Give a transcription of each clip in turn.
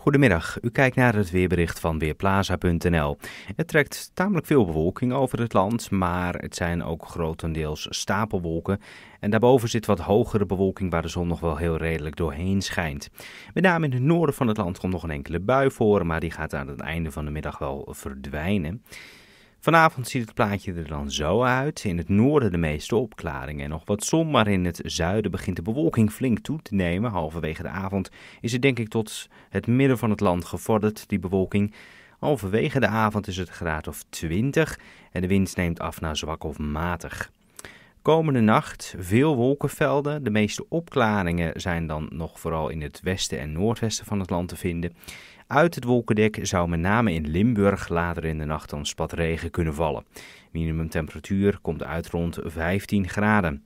Goedemiddag, u kijkt naar het weerbericht van Weerplaza.nl. Het trekt tamelijk veel bewolking over het land, maar het zijn ook grotendeels stapelwolken. En daarboven zit wat hogere bewolking waar de zon nog wel heel redelijk doorheen schijnt. Met name in het noorden van het land komt nog een enkele bui voor, maar die gaat aan het einde van de middag wel verdwijnen. Vanavond ziet het plaatje er dan zo uit. In het noorden de meeste opklaringen en nog wat zon, maar in het zuiden begint de bewolking flink toe te nemen. Halverwege de avond is het denk ik tot het midden van het land gevorderd, die bewolking. Halverwege de avond is het graad of 20 en de wind neemt af naar zwak of matig. Komende nacht veel wolkenvelden. De meeste opklaringen zijn dan nog vooral in het westen en noordwesten van het land te vinden. Uit het wolkendek zou met name in Limburg later in de nacht dan spat regen kunnen vallen. Minimumtemperatuur komt uit rond 15 graden.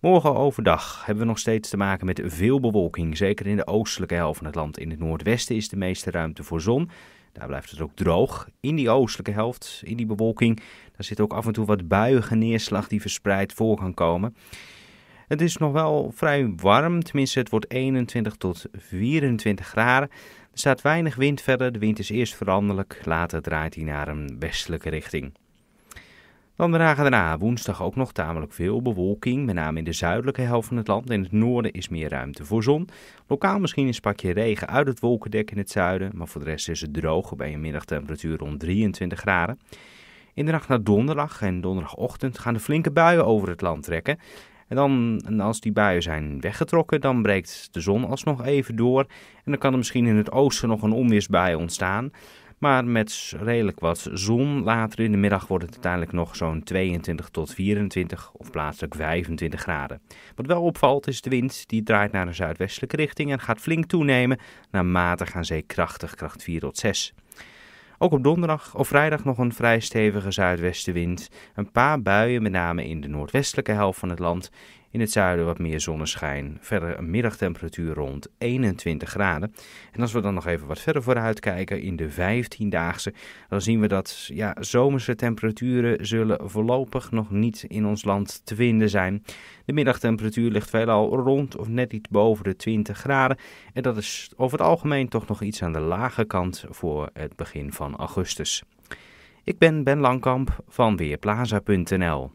Morgen overdag hebben we nog steeds te maken met veel bewolking, zeker in de oostelijke helft van het land. In het noordwesten is de meeste ruimte voor zon. Daar blijft het ook droog. In die oostelijke helft, in die bewolking, daar zit ook af en toe wat buiige neerslag die verspreid voor kan komen. Het is nog wel vrij warm, tenminste het wordt 21 tot 24 graden. Er staat weinig wind verder, de wind is eerst veranderlijk, later draait hij naar een westelijke richting. Dan de daarna, woensdag ook nog tamelijk veel bewolking, met name in de zuidelijke helft van het land. In het noorden is meer ruimte voor zon. Lokaal misschien een spakje regen uit het wolkendek in het zuiden, maar voor de rest is het droog bij een middagtemperatuur rond 23 graden. In de nacht naar donderdag en donderdagochtend gaan de flinke buien over het land trekken. En dan, en als die buien zijn weggetrokken, dan breekt de zon alsnog even door. En dan kan er misschien in het oosten nog een onweersbui ontstaan. Maar met redelijk wat zon later in de middag wordt het uiteindelijk nog zo'n 22 tot 24 of plaatselijk 25 graden. Wat wel opvalt is de wind die draait naar een zuidwestelijke richting en gaat flink toenemen naar matig aan zee krachtig, kracht 4 tot 6. Ook op donderdag of vrijdag nog een vrij stevige zuidwestenwind. Een paar buien, met name in de noordwestelijke helft van het land. In het zuiden wat meer zonneschijn. Verder een middagtemperatuur rond 21 graden. En als we dan nog even wat verder vooruit kijken in de 15-daagse, dan zien we dat ja, zomerse temperaturen zullen voorlopig nog niet in ons land te vinden zijn. De middagtemperatuur ligt veelal rond of net iets boven de 20 graden. En dat is over het algemeen toch nog iets aan de lage kant voor het begin van augustus. Ik ben Ben Langkamp van Weerplaza.nl.